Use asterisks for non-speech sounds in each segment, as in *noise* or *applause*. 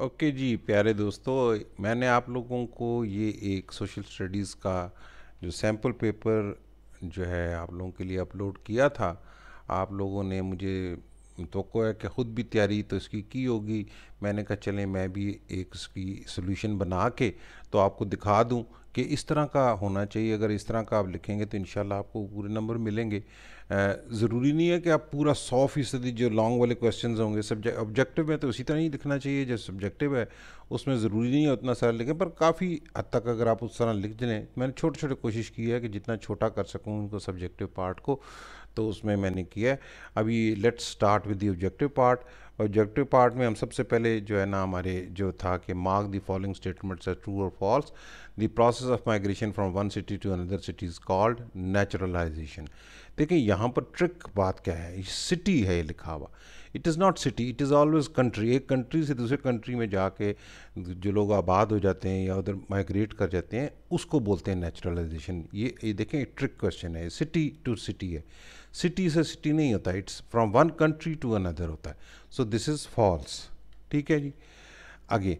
Okay जी प्यारे दोस्तों मैंने आप लोगों को ये एक सोशल स्टडीज़ का जो सैम्पल पेपर जो है आप लोगों के लिए अपलोड किया था आप लोगों ने मुझे तो है कि ख़ुद भी तैयारी तो इसकी की होगी मैंने कहा चलें मैं भी एक इसकी सोल्यूशन बना के तो आपको दिखा दूं कि इस तरह का होना चाहिए अगर इस तरह का आप लिखेंगे तो इन आपको पूरे नंबर मिलेंगे ज़रूरी नहीं है कि आप पूरा सौ फीसदी जो लॉन्ग वाले क्वेश्चंस होंगे सब्जेक्ट ऑब्जेक्टिव में तो उसी तरह ही लिखना चाहिए जो सब्जेक्टिव है उसमें ज़रूरी नहीं है उतना सारा लिखें पर काफ़ी हद तक अगर आप उस तरह लिख दें मैंने छोटे छोटे कोशिश की है कि जितना छोटा कर सकूँ उनको सब्जेक्टिव पार्ट को तो उसमें मैंने किया है अभी let's start with the objective part objective part में हम सबसे पहले जो है ना हमारे जो था कि mark the following statements are true और false the process of migration from one city to another city is called naturalization देखिए यहाँ पर ट्रिक बात क्या है सिटी है ये लिखा हुआ it is not city it is always country एक कंट्री से दूसरे कंट्री में जाके जो लोग आबाद हो जाते हैं या उधर माइग्रेट कर जाते हैं उसको बोलते हैं नेचुरलाइजेशन ये ये देखें ट्रिक क्वेश्चन है सिटी टू सिटी है सिटी से सिटी नहीं होता it's from one country to another होता है सो दिस इज़ फॉल्स ठीक है जी आगे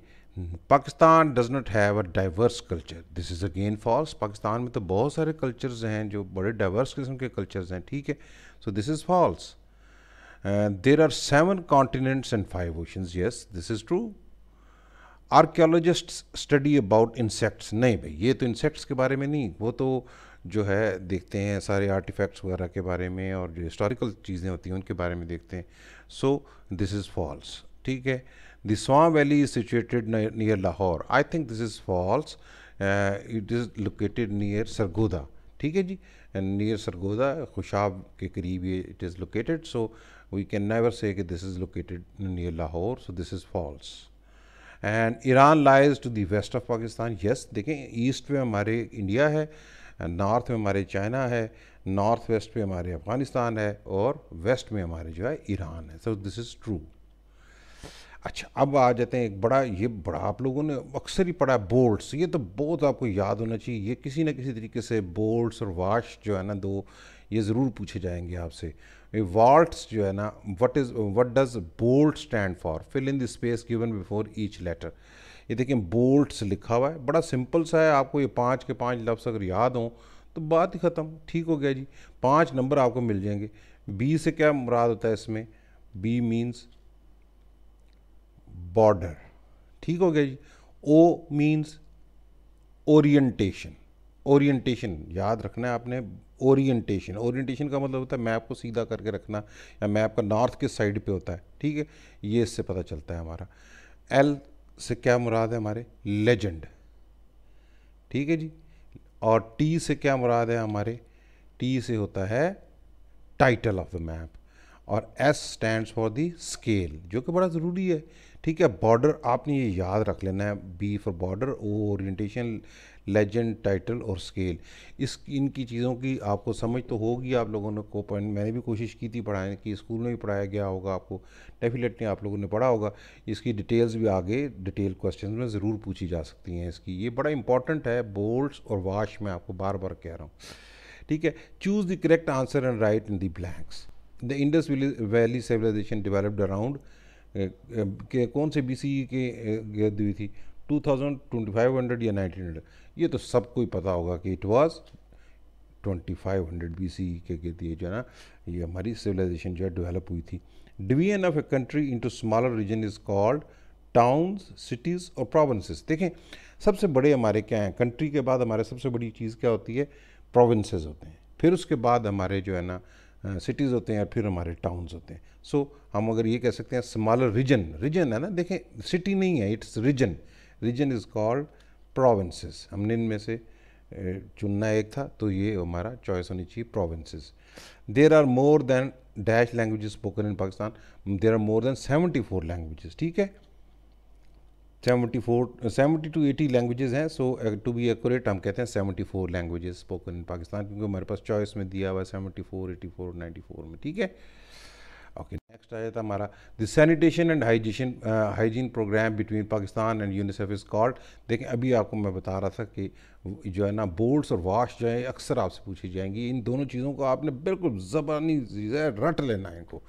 Pakistan does not have a diverse culture this is again false Pakistan में तो बहुत सारे कल्चर्स हैं जो बड़े डाइवर्स किस्म के कल्चर्स हैं ठीक है so this is false there are seven continents and five oceans yes this is true archaeologist study about insects नहीं भाई ये तो इंसेक्ट्स के बारे में नहीं वो तो जो है देखते हैं सारे आर्टिफैक्ट्स वगैरह के बारे में और जो हिस्टोरिकल चीज़ें होती हैं उनके बारे में देखते हैं सो दिस इज़ फॉल्स ठीक है The Somme Valley is situated near, near Lahore. I think this is false. Uh, it is located near Sargodha. ठीक है जी एंड नियर सरगोदा खुशाब के करीब ये it is located so we can never say कि this is located near Lahore so this is false and Iran lies to the west of Pakistan yes देखें east में हमारे इंडिया है नॉर्थ में हमारे चाइना है नॉर्थ वेस्ट में हमारे अफ़गानिस्तान है और वेस्ट में हमारे जो है ईरान है सो दिस इज़ ट्रू अच्छा अब आ जाते हैं एक बड़ा ये बड़ा आप लोगों ने अक्सर ही पढ़ा है बोल्ट्स ये तो बहुत आपको याद होना चाहिए ये किसी ना किसी तरीके से बोल्ट्स और वाश जो है ना दो ये ज़रूर पूछे जाएंगे आपसे वाल्ट्स जो है ना what is what does BOLT stand for fill in the space given before each letter ये देखें बोल्ट्स लिखा हुआ है बड़ा सिंपल सा है आपको ये पाँच के पाँच लफ्स अगर याद हों तो बात ही ख़त्म ठीक हो गया जी पाँच नंबर आपको मिल जाएंगे बी से क्या मुराद होता है इसमें बी मीन्स बॉर्डर ठीक हो गया जी ओ मीन्स ओरिएंटेशन ओरिएंटेशन याद रखना है आपने ओरिएंटेशन ओरिएंटेशन का मतलब होता है मैप को सीधा करके रखना या मैप का नॉर्थ किस साइड पे होता है ठीक है ये इससे पता चलता है हमारा एल से क्या मुराद है हमारे लेजेंड ठीक है जी और टी से क्या मुराद है हमारे टी से होता है टाइटल ऑफ द मैप और S stand for the scale जो कि बड़ा ज़रूरी है ठीक है बॉर्डर आपने ये याद रख लेना है B for border O orientation legend title और स्केल इस इनकी चीज़ों की आपको समझ तो होगी आप लोगों ने को पॉइंट मैंने भी कोशिश की थी पढ़ाने की स्कूल में भी पढ़ाया गया होगा आपको डेफिनेटली आप लोगों ने पढ़ा होगा इसकी डिटेल्स भी आगे डिटेल क्वेश्चन में ज़रूर पूछी जा सकती हैं इसकी ये बड़ा इंपॉर्टेंट है बोल्ट और वाश मैं आपको बार बार कह रहा हूँ ठीक है choose the correct answer and write in the blanks the Indus valley civilization developed around के कौन से बी सी e के हुई थी two thousand twenty five hundred या नाइनटीन हंड्रेड ये तो सबको ही पता होगा कि इट हंड्रेड बी सी के गेद ये जो है ना ये हमारी सिविलाइजेशन जो है डिवेलप हुई थी division of a country into smaller region is called towns cities और प्रोविंसेस देखें सबसे बड़े हमारे क्या हैं कंट्री के बाद हमारे सबसे बड़ी चीज़ क्या होती है प्रोविंसेस होते हैं फिर उसके बाद हमारे जो है ना सिटीज़ होते हैं या फिर हमारे टाउन्स होते हैं सो so, हम अगर ये कह सकते हैं स्मॉलर रीजन रीजन है ना देखें सिटी नहीं है it's region region is called provinces हमने इनमें से चुनना एक था तो ये हमारा चॉइस होनी चाहिए provinces there are more than dash language spoken in Pakistan there are more than seventy four language ठीक है seventy four seventy two eighty languages हैं सो टू बी एक्यूरेट हम कहते हैं seventy four languages spoken in Pakistan क्योंकि हमारे पास choice में दिया हुआ है seventy four eighty four ninety four में ठीक है ओके नेक्स्ट आया था हमारा the sanitation and hygiene hygiene programme between Pakistan and UNICEF is called देखें अभी आपको मैं बता रहा था कि जो है ना बोर्ड्स और वाश जो है अक्सर आपसे पूछी जाएंगी इन दोनों चीज़ों को आपने बिल्कुल ज़बानी रट लेना है इनको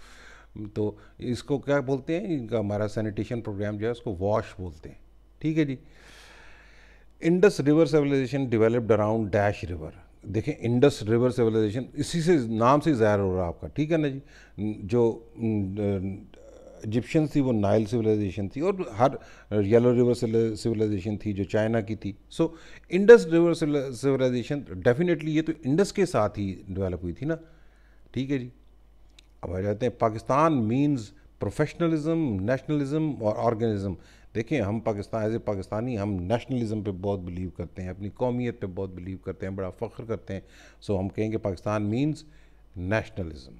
तो इसको क्या बोलते हैं इनका हमारा सैनिटेशन प्रोग्राम जो है उसको वॉश बोलते हैं ठीक है जी Indus river civilization developed around dash river देखें इंडस रिवर सिविलाइजेशन इसी से नाम से ज़ाहिर हो रहा है आपका ठीक है ना जी जो इजिप्शियन थी वो नाइल सिविलाइजेशन थी और हर येलो रिवर सिविलाइजेशन थी जो चाइना की थी so Indus river civilization definitely ये तो इंडस के साथ ही डेवलप हुई थी ना ठीक है जी अब आ जाते हैं पाकिस्तान मीन्स प्रोफेशनलिज्म नेशनलिज्म और ऑर्गेनिज्म देखें हम पाकिस्तान एज ए पाकिस्तानी हम नेशनलिज्म पे बहुत बिलीव करते हैं अपनी कौमियत पे बहुत बिलीव करते हैं बड़ा फ़ख्र करते हैं सो हम कहेंगे पाकिस्तान मीन्स नेशनलिज्म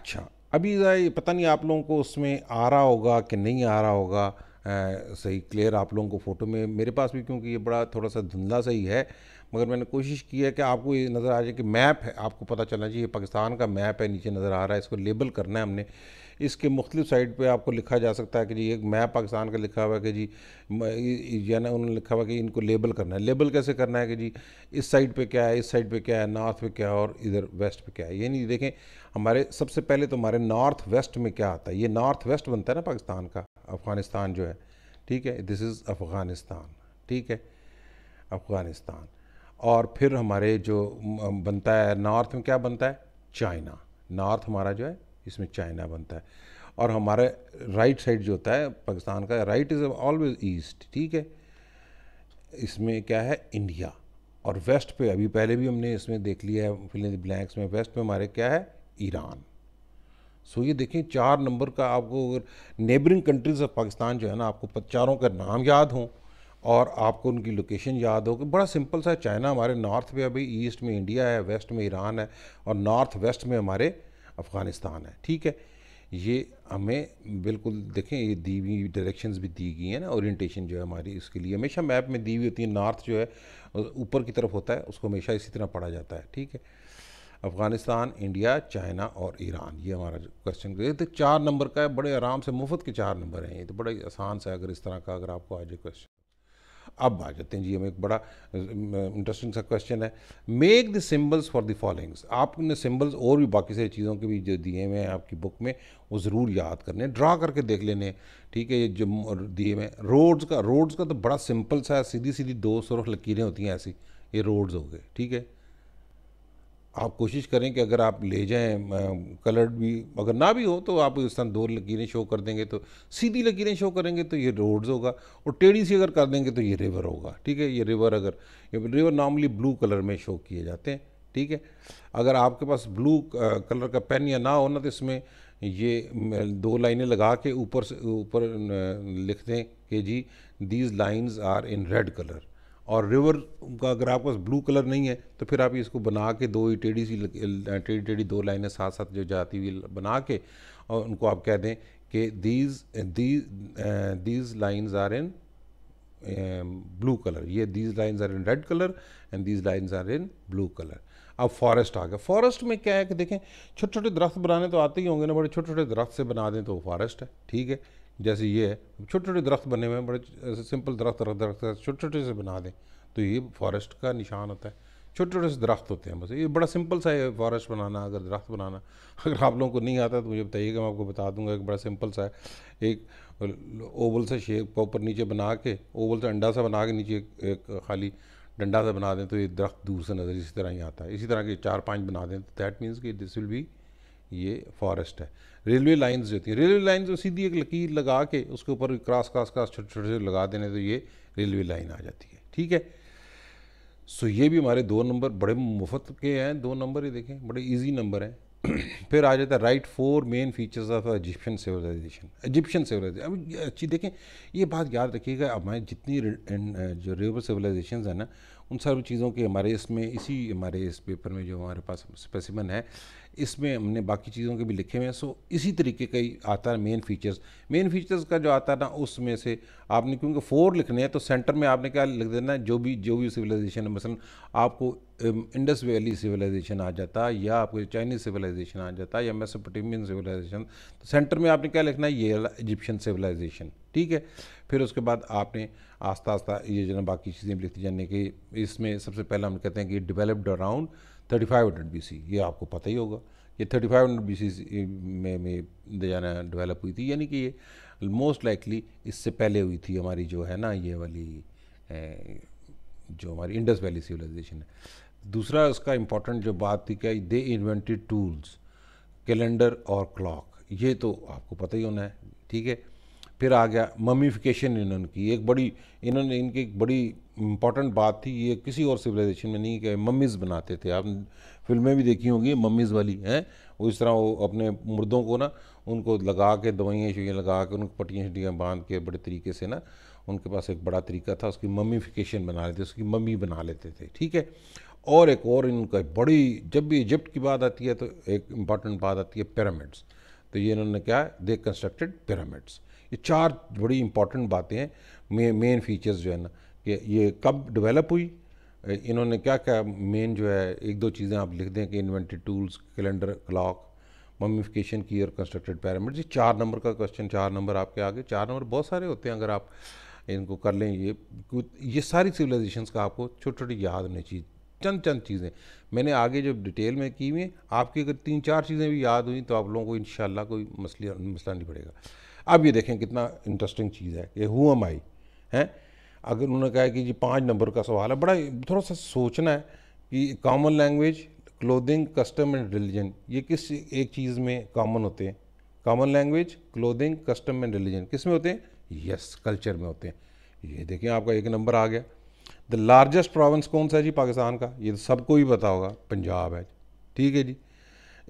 अच्छा अभी पता नहीं आप लोगों को उसमें आ रहा होगा कि नहीं आ रहा होगा आ, सही क्लियर आप लोगों को फ़ोटो में मेरे पास भी क्योंकि ये बड़ा थोड़ा सा धुंधला सही है मगर मैंने कोशिश की है कि आपको ये नज़र आ जाए कि मैप है आपको पता चलना चाहिए पाकिस्तान का मैप है नीचे नज़र आ रहा है इसको लेबल करना है हमने इसके मुख्तु साइड पे आपको लिखा जा सकता है कि जी एक मैप पाकिस्तान का लिखा हुआ है कि जी यानी उन्होंने लिखा हुआ कि इनको लेबल करना है लेबल कैसे करना है कि जी इस साइड पे क्या है इस साइड पे क्या है नॉर्थ पे क्या है और इधर वेस्ट पे क्या है ये नहीं देखें हमारे सबसे पहले तो हमारे नॉर्थ वेस्ट में क्या आता है ये नॉर्थ वेस्ट बनता है ना पाकिस्तान का अफ़गानिस्तान जो है ठीक है दिस इज़ अफ़गानिस्तान ठीक है अफ़गानिस्तान और फिर हमारे जो बनता है नॉर्थ में क्या बनता है चाइना नॉर्थ हमारा जो है इसमें चाइना बनता है और हमारे राइट साइड जो होता है पाकिस्तान का राइट इज़ ऑलवेज ईस्ट ठीक है इसमें क्या है इंडिया और वेस्ट पे अभी पहले भी हमने इसमें देख लिया है फिल्म ब्लैंक्स में वेस्ट पे हमारे क्या है ईरान सो ये देखें चार नंबर का आपको अगर नेबरिंग कंट्रीज़ ऑफ पाकिस्तान जो है ना आपको चारों का नाम याद हों और आपको उनकी लोकेशन याद हो कि बड़ा सिंपल सा चाइना हमारे नॉर्थ में अभी ईस्ट में इंडिया है वेस्ट में ईरान है और नॉर्थ वेस्ट में हमारे अफ़गानिस्तान है ठीक है ये हमें बिल्कुल देखें ये दी हुई डायरेक्शंस भी दी गई हैं ना ओरिएंटेशन जो है हमारी इसके लिए हमेशा मैप में दी हुई होती है नॉर्थ जो है ऊपर की तरफ होता है उसको हमेशा इसी तरह पढ़ा जाता है ठीक है अफ़गानिस्तान इंडिया चाइना और ईरान ये हमारा क्वेश्चन तो चार नंबर का है बड़े आराम से मुफ्त के चार नंबर हैं ये तो बड़ा आसान सा अगर इस तरह का अगर आपको आ जाए क्वेश्चन अब आ जाते हैं जी हमें एक बड़ा इंटरेस्टिंग सा क्वेश्चन है make the symbols for the followings आपने सिंबल्स और भी बाकी सारी चीज़ों के भी जो दिए हुए हैं आपकी बुक में वो ज़रूर याद करने ड्रा करके देख लेने ठीक है ये जो दिए हुए रोड्स का रोड्स का तो बड़ा सिंपल सा सीधी सीधी दो सुरख लकीरें होती हैं ऐसी ये रोड्स हो गए ठीक है आप कोशिश करें कि अगर आप ले जाएं कलर्ड भी अगर ना भी हो तो आप इस तरह दो लकीरें शो कर देंगे तो सीधी लकीरें शो करेंगे तो ये रोड्स होगा और टेढ़ी सी अगर कर देंगे तो ये रिवर होगा ठीक है ये रिवर अगर ये रिवर नॉर्मली ब्लू कलर में शो किए जाते हैं ठीक है अगर आपके पास ब्लू कलर का पेन या ना हो ना तो इसमें ये दो लाइनें लगा के ऊपर से ऊपर लिख दें कि जी these lines are in red colour और रिवर का अगर आपके पास ब्लू कलर नहीं है तो फिर आप इसको बना के दो ही टेढ़ी सी टेढ़ी टेढ़ी दो लाइनें साथ साथ जो जाती हुई बना के और उनको आप कह दें कि these these these lines are in blue colour ये these lines are in red colour and these lines are in blue colour अब फॉरेस्ट आ गया फॉरेस्ट में क्या है कि देखें छोटे छोटे दरख्त बनाने तो आते ही होंगे ना बड़े छोटे छोटे दरख्त से बना दें तो वो फॉरेस्ट है ठीक है जैसे ये है छोटे छोटे दरख्त बने हुए हैं बड़े सिंपल दरख्त दरख्त दरख्त छोटे छोटे से बना दें तो ये फॉरेस्ट का निशान होता है छोटे छोटे से दरख्त होते हैं बस ये बड़ा सिंपल सा है फॉरेस्ट बनाना अगर दरख्त बनाना अगर आप लोगों को नहीं आता तो मुझे बताइएगा मैं आपको बता दूंगा एक बड़ा सिंपल सा है एक ओवल सा शेप का ऊपर नीचे बना के ओवल सा अंडा सा बना के नीचे एक खाली डंडा सा बना दें तो ये दरख्त दूर से नज़र इसी तरह ही आता है इसी तरह के चार पाँच बना दें तो दैट मीन्स कि दिस विल भी ये फॉरेस्ट है रेलवे लाइन्स जो होती हैं रेलवे लाइन जो तो सीधी एक लकीर लगा के उसके ऊपर क्रॉस क्रॉस क्रॉस छोटे छोटे से लगा देने तो ये रेलवे लाइन आ जाती है ठीक है सो ये भी हमारे दो नंबर बड़े मुफ्त के हैं दो नंबर ही देखें बड़े ईजी नंबर हैं *clears throat* फिर आ जाता है right four main features of Egyptian civilization Egyptian civilization अब अच्छी देखें ये बात याद रखिएगा हमारे जितनी जो रिवर सिविलाइजेशन है ना उन सारी चीज़ों के हमारे इसमें इसी हमारे इस पेपर में जो हमारे पास स्पेसिमन है इसमें हमने बाकी चीज़ों के भी लिखे हुए हैं सो इसी तरीके का ही आता है मेन फीचर्स मेन फीचर्स का जो आता है ना उसमें से आपने क्योंकि फोर लिखने हैं तो सेंटर में आपने क्या लिख देना है जो भी जो भी सिविलाइजेशन है मसलन आपको इंडस वैली सिविलाइजेशन आ जाता या आपको चाइनीज़ सिविलाइजेशन आ जाता या मेसोपोटामियन सिविलाइजेशन तो सेंटर में आपने क्या लिखना है ये इजिप्शियन सिविलाइजेशन ठीक है फिर उसके बाद आपने आस्ता आस्ता ये जो ना बाकी चीज़ें लिखती जाने की इसमें सबसे पहला हम कहते हैं कि developed around thirty five hundred B C ये आपको पता ही होगा ये thirty five hundred B C में में जाना डेवलप हुई थी यानी कि ये मोस्ट लाइकली इससे पहले हुई थी हमारी जो है ना ये वाली जो हमारी इंडस वैली सिविलाइजेशन है दूसरा उसका इम्पोर्टेंट जो बात थी क्या दे इन्वेंटेड टूल्स कैलेंडर और क्लॉक ये तो आपको पता ही होना है ठीक है फिर आ गया ममीफिकेशन इन्होंने की एक बड़ी इन्होंने इनकी एक बड़ी इंपॉर्टेंट बात थी ये किसी और सिविलाइजेशन में नहीं कि मम्मीज़ बनाते थे आप फिल्में भी देखी होंगी मम्मीज़ वाली हैं वो इस तरह वो अपने मुर्दों को ना उनको लगा के दवाइयाँ शुइयाँ लगा के उनको पट्टियाँ शटियाँ बांध के बड़े तरीके से ना उनके पास एक बड़ा तरीका था उसकी मम्मीफिकेशन बना लेते उसकी मम्मी बना लेते थे ठीक है और एक और इनका बड़ी जब भी इजिप्ट की बात आती है तो एक इम्पॉर्टेंट बात आती है पिरामिड्स तो ये इन्होंने क्या दे कंस्ट्रक्टेड पिरामिड्स ये चार बड़ी इंपॉर्टेंट बातें हैं मेन फीचर्स जो है ना कि ये कब डेवलप हुई इन्होंने क्या क्या मेन जो है एक दो चीज़ें आप लिख दें कि invented tools calendar clock mummification की और कंस्ट्रक्टेड पैरामीटर्स ये चार नंबर का क्वेश्चन चार नंबर आपके आगे चार नंबर बहुत सारे होते हैं अगर आप इनको कर लें ये ये सारी सिविलाइजेशंस का आपको छोटी छोटी याद होनी चाहिए चंद चंद चीज़ें मैंने आगे जब डिटेल में की हुई आपकी अगर तीन चार चीज़ें भी याद हुई तो आप लोगों को इन कोई मसले मसला नहीं पड़ेगा अब ये देखें कितना इंटरेस्टिंग चीज़ है ये हुआ माई हैं अगर उन्होंने कहा कि जी पाँच नंबर का सवाल है बड़ा थोड़ा सा सोचना है कि common language clothing custom and religion ये किस एक चीज़ में कॉमन होते हैं common language clothing custom and religion किस में होते हैं यस कल्चर में होते हैं ये देखें आपका एक नंबर आ गया द लार्जेस्ट प्रोविंस कौन सा है जी पाकिस्तान का ये तो सबको ही पता होगा पंजाब है ठीक है जी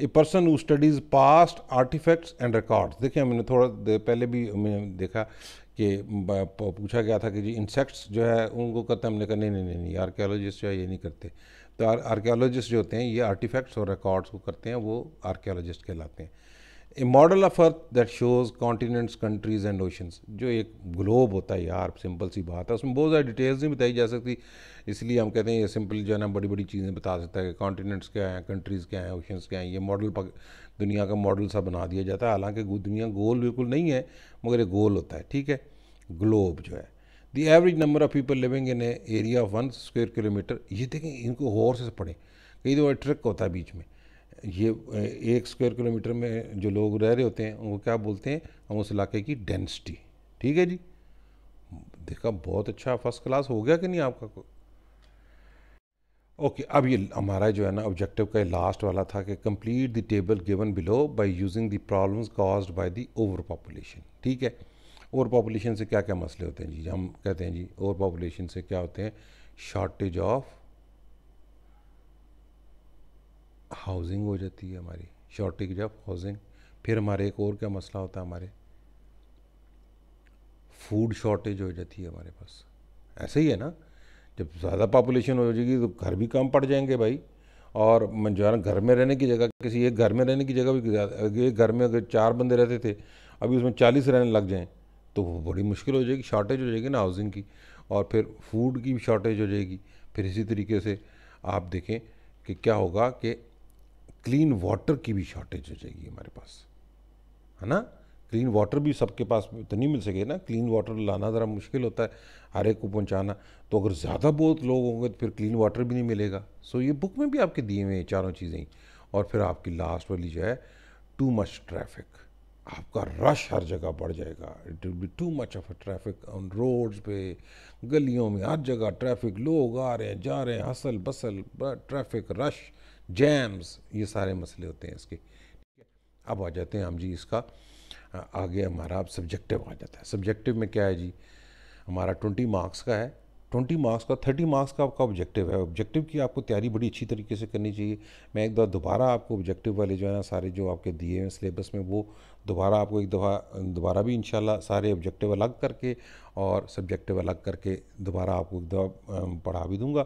a person who studies past artifacts and records देखिए मैंने थोड़ा दे पहले भी मैंने देखा कि पूछा गया था कि जी इंसेक्ट्स जो है उनको करते हमने कहा नहीं नहीं नहीं, नहीं आर्कियोलॉजिस्ट जो है ये नहीं करते तो आर्कियोलॉजिस्ट जो होते हैं ये आर्टिफैक्ट्स और रिकॉर्ड्स को करते हैं वो आर्कियोलॉजिस्ट कहलाते हैं a model of earth that shows continents countries and oceans जो एक ग्लोब होता है यार सिंपल सी बात है उसमें बहुत सारी डिटेल्स नहीं बताई जा सकती इसलिए हम कहते हैं ये सिंपल जो है ना बड़ी बड़ी चीज़ें बता सकता है कि कॉन्टीनेंट्स क्या हैं कंट्रीज़ क्या हैं ओशंस क्या हैं ये मॉडल दुनिया का मॉडल सा बना दिया जाता है हालांकि दुनिया गोल बिल्कुल नहीं है मगर ये गोल होता है ठीक है ग्लोब जो है the average number of people living in a area of one square kilometre ये देखें इनको गौर से पढ़ें कई दो ट्रक होता है बीच में ये एक स्क्वायर किलोमीटर में जो लोग रह रहे होते हैं वो क्या बोलते हैं हम उस इलाके की डेंसिटी ठीक है जी देखा बहुत अच्छा फर्स्ट क्लास हो गया कि नहीं आपका को ओके अब ये हमारा जो है ना ऑब्जेक्टिव का लास्ट वाला था कि complete the table given below by using the problems caused by the over population ठीक है ओवर पॉपुलेशन से क्या क्या मसले होते हैं जी हम कहते हैं जी ओवर पॉपुलेशन से क्या होते हैं शॉर्टेज ऑफ हाउसिंग हो जाती है हमारी शॉर्टेज ऑफ हाउसिंग फिर हमारे एक और क्या मसला होता है हमारे फूड शॉर्टेज हो जाती है हमारे पास ऐसे ही है ना जब ज़्यादा पॉपुलेशन हो जाएगी तो घर भी कम पड़ जाएंगे भाई और जो घर में रहने की जगह किसी एक घर में रहने की जगह भी एक घर में अगर चार बंदे रहते थे अभी उसमें चालीस रहने लग जाएँ तो बड़ी मुश्किल हो जाएगी शॉर्टेज हो जाएगी ना हाउसिंग की और फिर फूड की भी शॉर्टेज हो जाएगी फिर इसी तरीके से आप देखें कि क्या होगा कि क्लीन वाटर की भी शॉर्टेज हो जाएगी हमारे पास है ना क्लीन वाटर भी सबके पास तो नहीं मिल सके ना क्लीन वाटर लाना ज़रा मुश्किल होता है हर एक को पहुँचाना तो अगर ज़्यादा बहुत लोग होंगे तो फिर क्लीन वाटर भी नहीं मिलेगा सो ये बुक में भी आपके दिए हुए हैं चारों चीज़ें और फिर आपकी लास्ट वाली जो है टू मच ट्रैफिक आपका रश हर जगह बढ़ जाएगा it will be too much of a traffic on roads पे गलियों में हर जगह ट्रैफिक लोग आ रहे हैं जा रहे हैं hustle bustle traffic rush jams ये सारे मसले होते हैं इसके अब आ जाते हैं हम जी इसका आगे हमारा अब सब्जेक्टिव आ जाता है सब्जेक्टिव में क्या है जी हमारा ट्वेंटी मार्क्स का है ट्वेंटी मार्क्स का थर्टी मार्क्स का आपका ऑब्जेक्टिव है ऑब्जेक्टिव की आपको तैयारी बड़ी अच्छी तरीके से करनी चाहिए मैं एक बार दोबारा आपको ऑब्जेक्टिव वाले जो है ना सारे जो आपके दिए हैं सिलेबस में वो दोबारा आपको एक दफ़ा दोबारा भी इंशाल्लाह सारे ऑब्जेक्टिव अलग करके और सब्जेक्टिव अलग करके दोबारा आपको एक दफ़ा पढ़ा भी दूंगा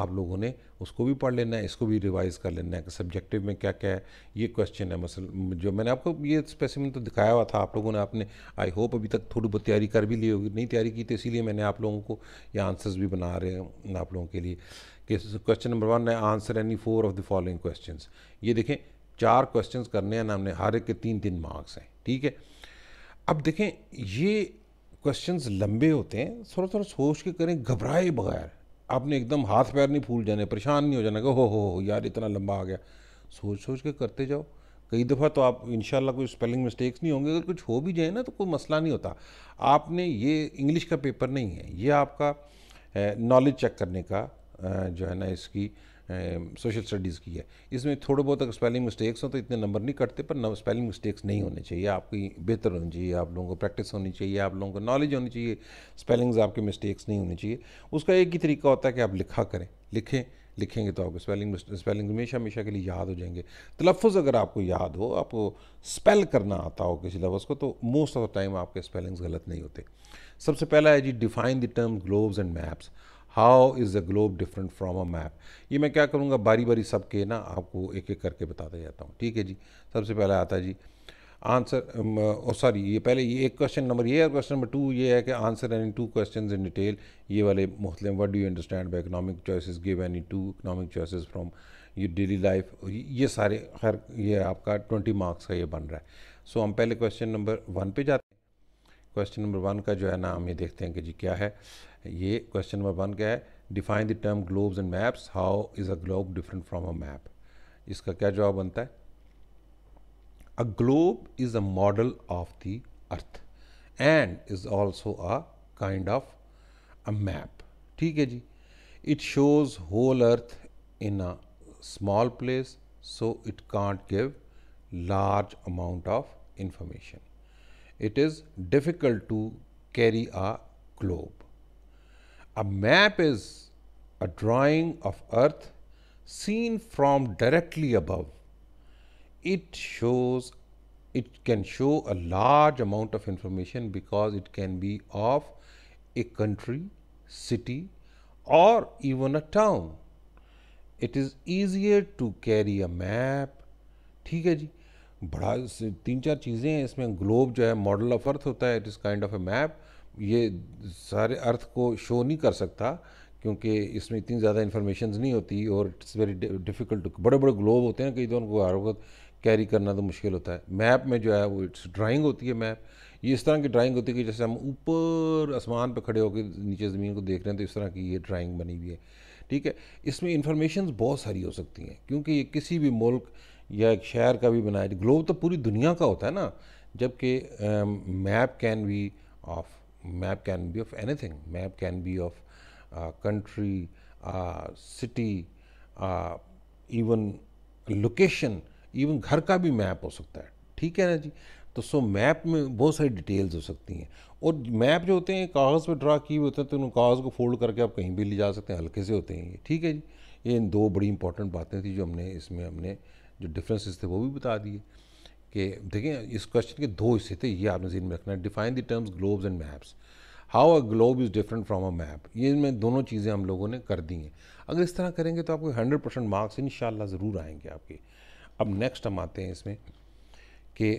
आप लोगों ने उसको भी पढ़ लेना है इसको भी रिवाइज़ कर लेना है कि सब्जेक्टिव में क्या क्या है ये क्वेश्चन है मसल जो मैंने आपको ये स्पेसिमिन तो दिखाया हुआ था आप लोगों ने आपने आई होप अभी तक थोड़ी बहुत तैयारी कर भी ली होगी नहीं तैयारी की तो इसीलिए मैंने आप लोगों को ये आंसर्स भी बना रहे हैं आप लोगों के लिए कि क्वेश्चन नंबर वन है answer any four of the following question ये देखें चार क्वेश्चंस करने हैं ना हमने हर एक के तीन तीन मार्क्स हैं ठीक है अब देखें ये क्वेश्चंस लंबे होते हैं थोड़ा थोड़ा सोच के करें घबराए बगैर आपने एकदम हाथ पैर नहीं फूल जाने परेशान नहीं हो जाना कि हो हो हो यार इतना लंबा आ गया सोच सोच के करते जाओ कई दफ़ा तो आप इन कोई स्पेलिंग मिस्टेक्स नहीं होंगे अगर कुछ हो भी जाए ना तो कोई मसला नहीं होता आपने ये इंग्लिश का पेपर नहीं है ये आपका नॉलेज चेक करने का जो है ना इसकी सोशल स्टडीज़ की है इसमें थोड़े बहुत अगर स्पेलिंग मिस्टेक्स हो तो इतने नंबर नहीं कटते पर स्पेलिंग मिस्टेक्स नहीं होने चाहिए आपकी बेहतर होनी चाहिए आप लोगों को प्रैक्टिस होनी चाहिए आप लोगों को नॉलेज होनी चाहिए स्पेलिंग्स आपके मिस्टेक्स नहीं होने चाहिए उसका एक ही तरीका होता है कि आप लिखा करें लिखें लिखेंगे तो आपको स्पेलिंग स्पेलिंग हमेशा हमेशा के लिए याद हो जाएंगे तलफ़ अगर आपको याद हो आपको स्पेल करना आता हो किसी लफ्ज़ को तो मोस्ट ऑफ द टाइम आपके स्पेलिंग्स गलत नहीं होते सबसे पहला है जी define the term globes and maps how is the globe different from a map ये मैं क्या करूँगा बारी बारी सब के ना आपको एक एक करके बताते जाता हूँ ठीक है जी सबसे पहले आता है जी आंसर सॉरी ये पहले ये एक क्वेश्चन नंबर ये है क्वेश्चन नंबर टू ये है कि answer any two question in detail ये वाले मुख्तल what do you understand by economic choices give any two economic choices from ये डेली लाइफ ये सारे खैर ये आपका ट्वेंटी मार्क्स का ये बन रहा है सो so, हम पहले क्वेश्चन नंबर वन पे जाते हैं क्वेश्चन नंबर वन का जो है ना हम ये देखते हैं कि जी क्या है ये क्वेश्चन नंबर वन क्या है define the term globes and maps how is a globe different from a map इसका क्या जवाब बनता है a globe is a model of the earth and is also a kind of a map ठीक है जी it shows whole earth in a small place so it can't give large amount of information it is difficult to carry a globe A map is a drawing of earth seen from directly above. It shows it can show a large amount of information because it can be of a country, city or even a town. It is easier to carry a map. ठीक है जी बड़ा तीन चार चीज़ें हैं इसमें globe जो है model of Earth होता है it is kind of a map. ये सारे अर्थ को शो नहीं कर सकता क्योंकि इसमें इतनी ज़्यादा इन्फॉर्मेशन नहीं होती और इट्स वेरी डिफ़िकल्ट बड़े बड़े ग्लोब होते हैं कई दौर तो को हर वक्त कैरी करना तो मुश्किल होता है मैप में जो है वो इट्स ड्राइंग होती है मैप ये इस तरह की ड्राइंग होती है कि जैसे हम ऊपर आसमान पर खड़े होकर नीचे ज़मीन को देख रहे हैं तो इस तरह की ये ड्राइंग बनी हुई है ठीक है इसमें इंफॉर्मेशन बहुत सारी हो सकती हैं क्योंकि ये किसी भी मुल्क या एक शहर का भी बनाया ग्लोब तो पूरी दुनिया का होता है ना जबकि map can be of map can be of anything map can be of uh, country uh, city uh, even location even घर का भी मैप हो सकता है ठीक है ना जी तो सो मैप में बहुत सारी डिटेल्स हो सकती हैं और मैप जो होते हैं कागज़ पे ड्रा किए हुए होते हैं तो उन कागज़ को फोल्ड करके आप कहीं भी ले जा सकते हैं हल्के से होते हैं ये ठीक है जी ये इन दो बड़ी इंपॉर्टेंट बातें थी जो हमने इसमें हमने जो डिफरेंसेस थे वो भी बता दिए कि देखिए इस क्वेश्चन के दो हिस्से थे ये आपने जीन में रखना है define the terms globes and maps how a globe is different from a map ये इनमें दोनों चीज़ें हम लोगों ने कर दी हैं अगर इस तरह करेंगे तो आपको हंड्रेड परसेंट मार्क्स इन ज़रूर आएंगे आपके अब नेक्स्ट हम आते हैं इसमें कि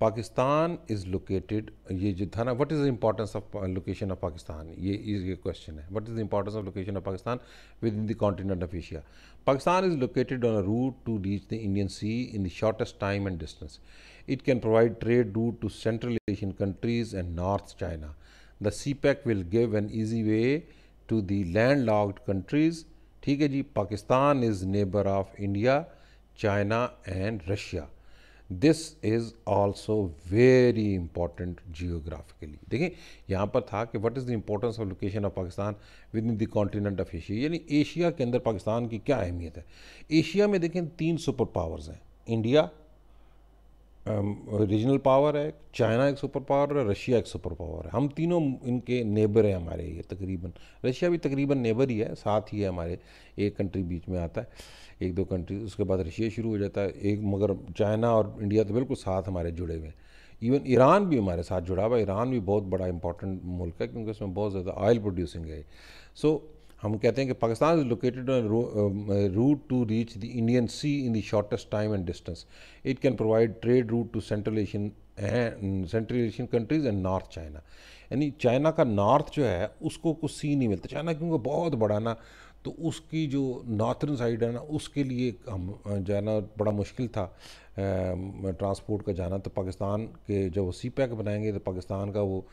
Pakistan is located, what is the importance of uh, location of Pakistan? ये is a question What is the importance of location of Pakistan within the continent of Asia? Pakistan is located on a route to reach the Indian Sea in the shortest time and distance. It can provide trade route to Central Asian countries and North China. The CPEC will give an easy way to the landlocked countries. ठीक Pakistan is neighbor of India, China and Russia. This is also very important geographically देखिए यहाँ पर था कि what is the importance of location of Pakistan within the continent of Asia यानी Asia के अंदर पाकिस्तान की क्या अहमियत है एशिया में देखें तीन सुपर पावर्स हैं इंडिया रीजनल um, पावर है चाइना एक सुपर पावर है रशिया एक सुपर पावर है हम तीनों इनके नेबर हैं हमारे ये तकरीबन रशिया भी तकरीबन नेबर ही है साथ ही है हमारे एक कंट्री बीच में आता है एक दो कंट्री उसके बाद रशिया शुरू हो जाता है एक मगर चाइना और इंडिया तो बिल्कुल साथ हमारे जुड़े हुए हैं इवन ईरान भी हमारे साथ जुड़ा हुआ है ईरान भी बहुत बड़ा इंपॉर्टेंट मुल्क है क्योंकि उसमें बहुत ज़्यादा ऑयल प्रोड्यूसिंग है सो so, हम कहते हैं कि Pakistan is located on route to reach the Indian sea in the shortest time and distance it can provide trade route to central Asian central Asian countries and north China यानी China का north जो है उसको कुछ सी नहीं मिलता China क्योंकि बहुत बड़ा ना तो उसकी जो नॉर्थन साइड है ना उसके लिए हम जाना बड़ा मुश्किल था ट्रांसपोर्ट का जाना तो पाकिस्तान के जब वो सी पैक बनाएंगे तो पाकिस्तान का वो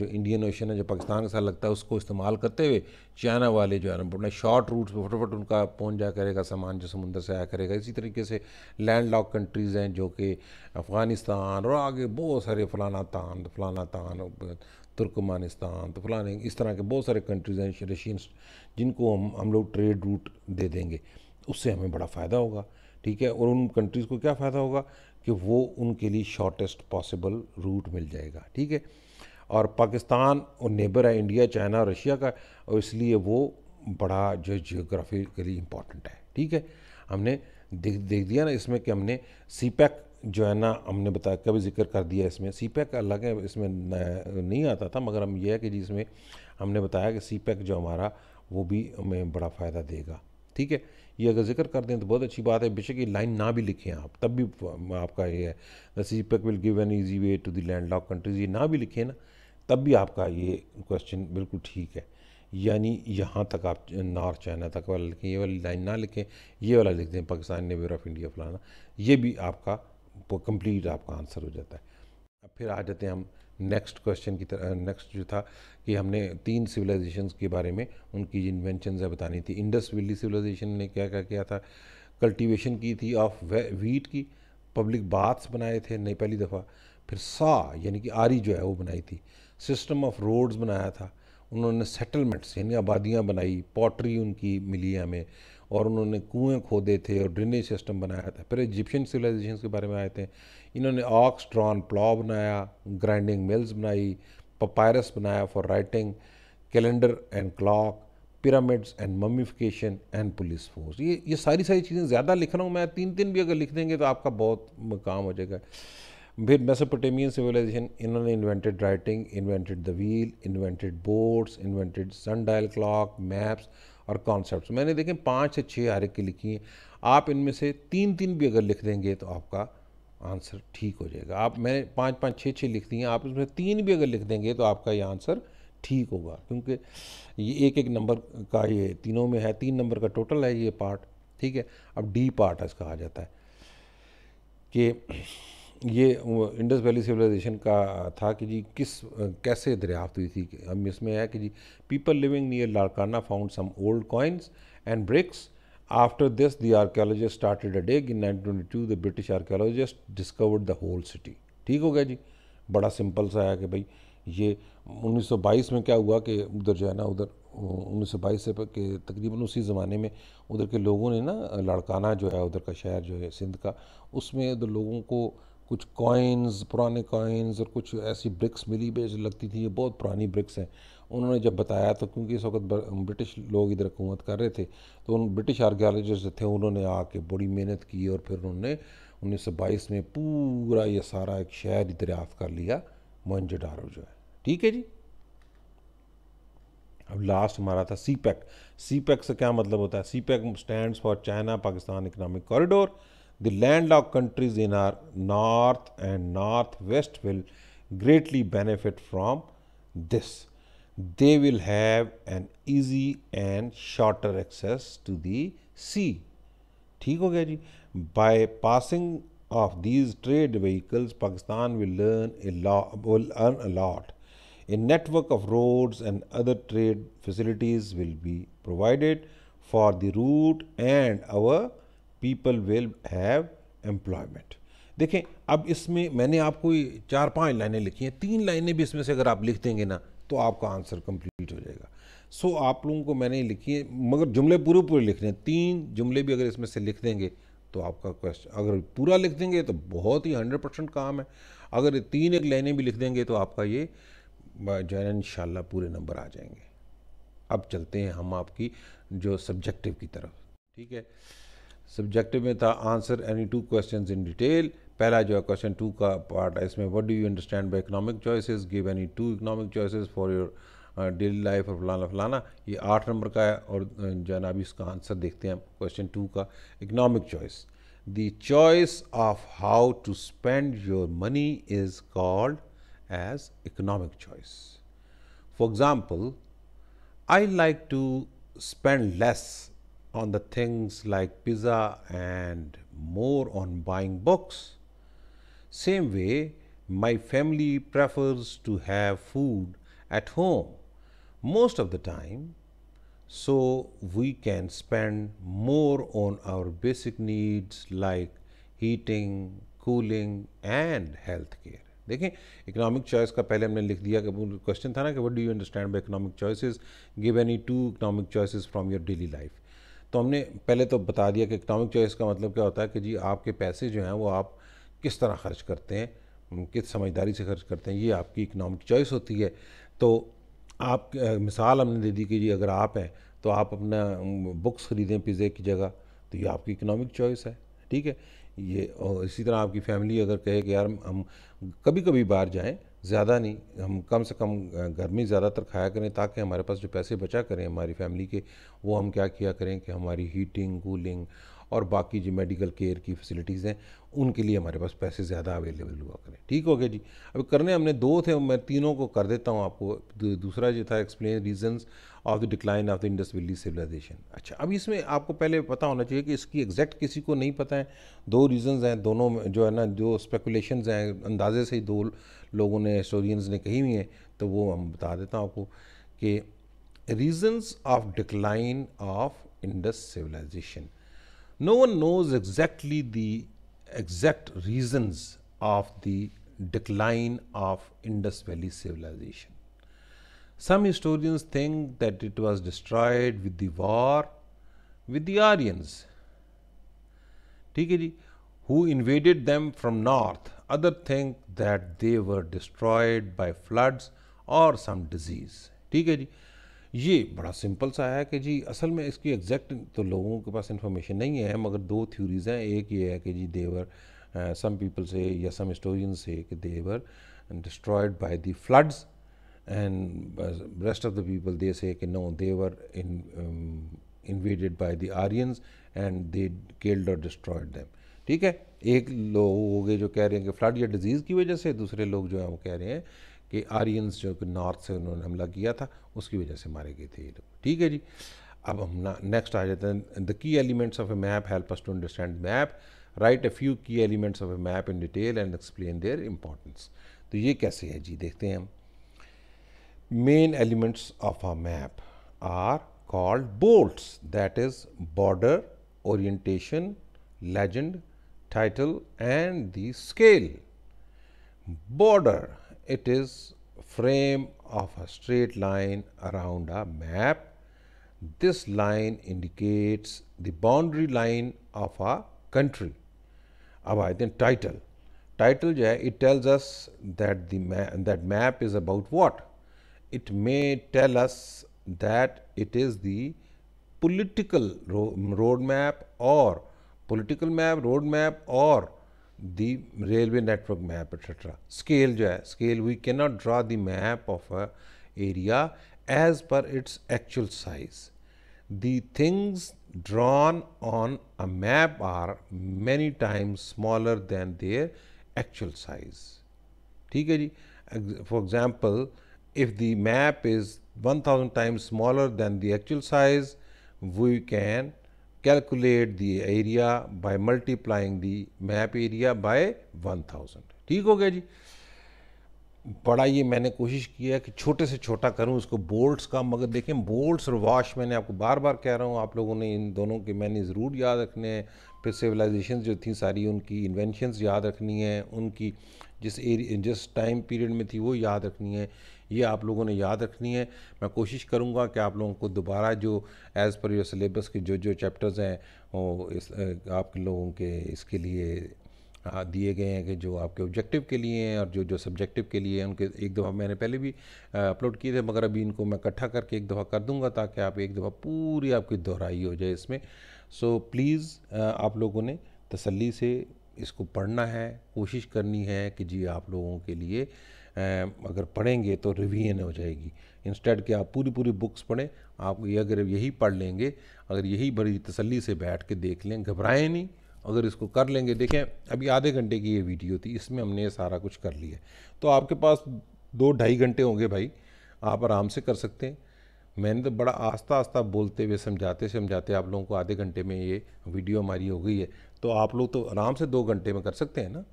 जो इंडियन ओशन है जो पाकिस्तान के साथ लगता है उसको इस्तेमाल करते हुए चाइना वाले जो है ना बड़ा शॉर्ट रूट पर फटोफट उनका पहुंच जाया करेगा सामान जो समुंदर से आया करेगा इसी तरीके से लैंड लॉक कंट्रीज़ हैं जो कि अफ़गानिस्तान और आगे बहुत सारे फलाना तान फलाना तान तुर्कमानिस्तान तो फलाने इस तरह के बहुत सारे कंट्रीज़ हैं रशियन जिनको हम हम लोग ट्रेड रूट दे देंगे उससे हमें बड़ा फ़ायदा होगा ठीक है और उन कंट्रीज़ को क्या फ़ायदा होगा कि वो उनके लिए शॉर्टेस्ट पॉसिबल रूट मिल जाएगा ठीक है और पाकिस्तान और नेबर है इंडिया चाइना और रशिया का और इसलिए वो बड़ा जो जियोग्राफिकली इम्पॉर्टेंट है ठीक है हमने देख देख दिया ना इसमें कि हमने सी पैक जो है ना हमने बताया कभी जिक्र कर दिया इसमें सी पैक अलग है इसमें नहीं आता था मगर हम यह है कि जिसमें हमने बताया कि सी पैक जो हमारा वो भी हमें बड़ा फ़ायदा देगा ठीक है ये अगर जिक्र कर दें तो बहुत अच्छी बात है बेशक ये लाइन ना भी लिखें आप तब भी आपका ये है the CPEC will give an easy way to the land lock countries ये ना भी लिखें ना तब भी आपका ये क्वेश्चन बिल्कुल ठीक है यानी यहाँ तक आप नॉर्थ चाइना तक वाला लिखें ये वाली लाइन ना लिखें ये वाला लिख दें पाकिस्तान नेबर ऑफ इंडिया फलाना ये भी आपका वो कंप्लीट आपका आंसर हो जाता है अब फिर आ जाते हैं हम नेक्स्ट क्वेश्चन की तरह नेक्स्ट जो था कि हमने तीन सिविलाइजेशन के बारे में उनकी इन्वेंशन है बतानी थी इंडस वैली सिविलाइजेशन ने क्या क्या किया था कल्टीवेशन की थी ऑफ वीट की पब्लिक बाथ्स बनाए थे नई पहली दफ़ा फिर सा यानी कि आरी जो है वो बनाई थी सिस्टम ऑफ रोड्स बनाया था उन्होंने सेटलमेंट्स यानी आबादियाँ बनाई पॉटरी उनकी मिली हमें और उन्होंने कुएँ खोदे थे और ड्रेनेज सिस्टम बनाया था फिर इजिप्शियन सिविलाइजेशन के बारे में आए थे इन्होंने ऑक्स ड्रॉन प्लाव बनाया ग्राइंडिंग मिल्स बनाई पपायरस बनाया for writing calendar and clock pyramids and mummification and police force ये ये सारी सारी चीज़ें ज़्यादा लिख रहा हूँ मैं तीन तीन भी अगर लिख देंगे तो आपका बहुत काम हो जाएगा फिर मेसोपोटेमियन सिविलाइजेशन इन्होंने invented writing invented the wheel invented boards invented sundial clock maps और कॉन्सेप्ट मैंने देखें पाँच से छः आर की लिखी हैं आप इनमें से तीन तीन भी अगर लिख देंगे तो आपका आंसर ठीक हो जाएगा आप मैंने पाँच पाँच छः छः लिख दी हैं आप इसमें तीन भी अगर लिख देंगे तो आपका ये आंसर ठीक होगा क्योंकि ये एक एक नंबर का ये तीनों में है तीन नंबर का टोटल है ये पार्ट ठीक है अब डी पार्ट इसका आ जाता है कि ये इंडस वैली सिविलाइजेशन का था कि जी किस कैसे दरियाफ्त हुई थी हम इसमें है कि जी people living near Larkana found some old coins and bricks after this the archaeologist started a day in 1922, the British archaeologist discovered the whole city ठीक हो गया जी बड़ा सिंपल सा है कि भाई ये 1922 में क्या हुआ कि उधर जो है ना उधर 1922 से के तकरीबन उसी ज़माने में उधर के लोगों ने ना लड़काना जो है उधर का शहर जो है सिंध का उसमें उधर लोगों को कुछ कॉइन्स पुराने कॉइन्स और कुछ ऐसी ब्रिक्स मिली भी जैसे लगती थी ये बहुत पुरानी ब्रिक्स हैं उन्होंने जब बताया तो क्योंकि इस वक्त ब्रिटिश लोग इधर हुकूमत कर रहे थे तो उन ब्रिटिश आर्कियोलॉजिस्ट थे उन्होंने आके बड़ी मेहनत की और फिर उन्होंने उन्नीस सौ बाईस में पूरा ये सारा एक शहर दरियाफ्त कर लिया मोहनजोडारो जो है ठीक है जी अब लास्ट हमारा था सी पैक सी पैक से क्या मतलब होता है CPEC stand for China Pakistan economic corridor the landlocked countries in our north and northwest will greatly benefit from this. They will have an easy and shorter access to the sea. ठीक हो गया जी by passing of these trade vehicles Pakistan will learn a lot will earn a lot. A network of roads and other trade facilities will be provided for the route and our people will have employment देखें अब इसमें मैंने आपको चार पांच लाइनें लिखी हैं तीन लाइनें भी इसमें से अगर आप लिख देंगे ना तो आपका आंसर कंप्लीट हो जाएगा सो so, आप लोगों को मैंने लिखी है मगर जुमले पूरे पूरे लिख रहे हैं तीन जुमले भी अगर इसमें से लिख देंगे तो आपका क्वेश्चन अगर पूरा लिख देंगे तो बहुत ही हंड्रेड परसेंट काम है अगर तीन एक लाइनें भी लिख देंगे तो आपका ये जो है इन पूरे नंबर आ जाएंगे अब चलते हैं हम आपकी जो सब्जेक्टिव की तरफ ठीक है सब्जेक्टिव में था answer any two question in detail पहला जो है क्वेश्चन टू का पार्ट है इसमें what do you understand by economic choices give any two economic choices for your daily life और फलाना फलाना ये आठ नंबर का है और uh, अभी इसका आंसर देखते हैं क्वेश्चन टू का economic choice the choice of how to spend your money is called as economic choice for example I like to spend less on the things like pizza and more on buying books. Same way, my family prefers to have food at home most of the time so we can spend more on our basic needs like heating, cooling and health care. देखें economic choice का पहले हमने लिख दिया question था ना कि what do you understand by economic choices give any two economic choices from your daily life तो हमने पहले तो बता दिया कि इकनॉमिक चॉइस का मतलब क्या होता है कि जी आपके पैसे जो हैं वो आप किस तरह खर्च करते हैं किस समझदारी से खर्च करते हैं ये आपकी इकनॉमिक चॉइस होती है तो आप मिसाल हमने दे दी कि जी अगर आप हैं तो आप अपना बुक्स ख़रीदें पिज़्ज़े की जगह तो ये आपकी इकनॉमिक चॉइस है ठीक है ये और इसी तरह आपकी फैमिली अगर कहे कि यार हम कभी कभी बाहर जाएं ज़्यादा नहीं हम कम से कम घर में ज़्यादातर खाया करें ताकि हमारे पास जो पैसे बचा करें हमारी फैमिली के वो हम क्या किया करें कि हमारी हीटिंग कूलिंग और बाकी जो मेडिकल केयर की फैसिलिटीज़ हैं उनके लिए हमारे पास पैसे ज़्यादा अवेलेबल हुआ करें ठीक हो गया जी अब करने हमने दो थे मैं तीनों को कर देता हूँ आपको दूसरा जो था explain reasons of the decline of the Indus valley civilisation अच्छा अब इसमें आपको पहले पता होना चाहिए कि इसकी एग्जैक्ट किसी को नहीं पता है दो रीजंस हैं दोनों जो है ना जो स्पेकुलेशन हैं अंदाजे से ही दो लोगों ने हिस्टोरियंस ने कही हुई हैं तो वो हम बता देता हूँ आपको कि reasons of decline of Indus civilisation No one knows exactly the exact reasons of the decline of Indus Valley civilization. Some historians think that it was destroyed with the war with the Aryans. ठीक है जी who invaded them from north. Other think that they were destroyed by floods or some disease. ठीक है जी ये बड़ा simple सा है कि जी असल में इसकी एग्जैक्ट तो लोगों के पास इन्फॉर्मेशन नहीं है मगर दो थ्योरीज़ हैं एक ये है कि जी देवर सम पीपल से या सम हिस्टोरियन से कि they were destroyed by the floods and rest of the people they say कि no they were in invaded by the Aryans and they killed और डिस्ट्रॉयड दैम ठीक है एक लोग हो गए जो कह रहे हैं कि फ्लड या डिजीज़ की वजह से दूसरे लोग जो है वो कह रहे हैं कि आर्यनस जो कि नॉर्थ से उन्होंने हमला किया था उसकी वजह से मारे गए थे ये लोग ठीक है जी अब हम ना नेक्स्ट आ जाते हैं the key elements of a map help us to understand map write a few key elements of a map in detail and explain their importance तो ये कैसे है जी देखते हैं हम main elements of a map are called BOLTS that is border orientation legend title and the scale border it is frame of a straight line around a map. This line indicates the boundary line of a country. Ab then title. Title जो it tells us that the ma that map is about what? It may tell us that it is the political ro road map or political map, road map or the railway network map etc. Scale जो scale we cannot draw the map of a area as per its actual size. The things drawn on a map are many times smaller than their actual size. ठीक है जी For example, if the map is 1000 times smaller than the actual size, we can calculate the area by multiplying the map area by 1000 ठीक हो गया जी बड़ा ये मैंने कोशिश किया कि छोटे से छोटा करूं इसको बोल्ट्स का मगर देखें बोल्ट्स और वॉश मैंने आपको बार बार कह रहा हूं आप लोगों ने इन दोनों के मैंने ज़रूर याद रखने हैं फिर सिविलाइजेशन जो थी सारी उनकी इन्वेंशंस याद रखनी है उनकी जिस एरिया जिस टाइम पीरियड में थी वो याद रखनी है ये आप लोगों ने याद रखनी है मैं कोशिश करूँगा कि आप लोगों को दोबारा जो एज़ पर योर सिलेबस के जो जो चैप्टर्स हैं वो इस आप लोगों के इसके लिए दिए गए हैं कि जो आपके ऑब्जेक्टिव के लिए हैं और जो जो सब्जेक्टिव के लिए हैं उनके एक दफ़ा मैंने पहले भी अपलोड किए थे मगर अभी इनको मैं इकट्ठा करके एक दफ़ा कर दूंगा ताकि आप एक दफ़ा पूरी आपकी दोहराई हो जाए इसमें सो प्लीज़ आप लोगों ने तसल्ली से इसको पढ़ना है कोशिश करनी है कि जी आप लोगों के लिए अगर पढ़ेंगे तो रिवीजन हो जाएगी इंस्टेड कि आप पूरी पूरी बुक्स पढ़ें आप ये अगर यही पढ़ लेंगे अगर यही बड़ी तसल्ली से बैठ के देख लें घबराएं नहीं अगर इसको कर लेंगे देखें अभी आधे घंटे की ये वीडियो थी इसमें हमने ये सारा कुछ कर लिया तो आपके पास दो ढाई घंटे होंगे भाई आप आराम से कर सकते हैं मैंने तो बड़ा आस्ता आस्ता बोलते हुए समझाते समझाते आप लोगों को आधे घंटे में ये वीडियो हमारी हो गई है तो आप लोग तो आराम से दो घंटे में कर सकते हैं ना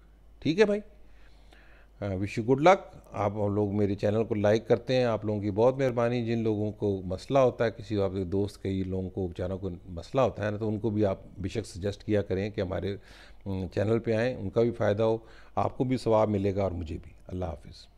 ठीक है भाई विश यू गुड लक आप लोग मेरे चैनल को लाइक करते हैं आप लोगों की बहुत मेहरबानी जिन लोगों को मसला होता है किसी आपके दोस्त कई लोगों को बेचारों को मसला होता है ना तो उनको भी आप बेशक सजेस्ट किया करें कि हमारे चैनल पे आएँ उनका भी फ़ायदा हो आपको भी सवाब मिलेगा और मुझे भी अल्लाह हाफिज़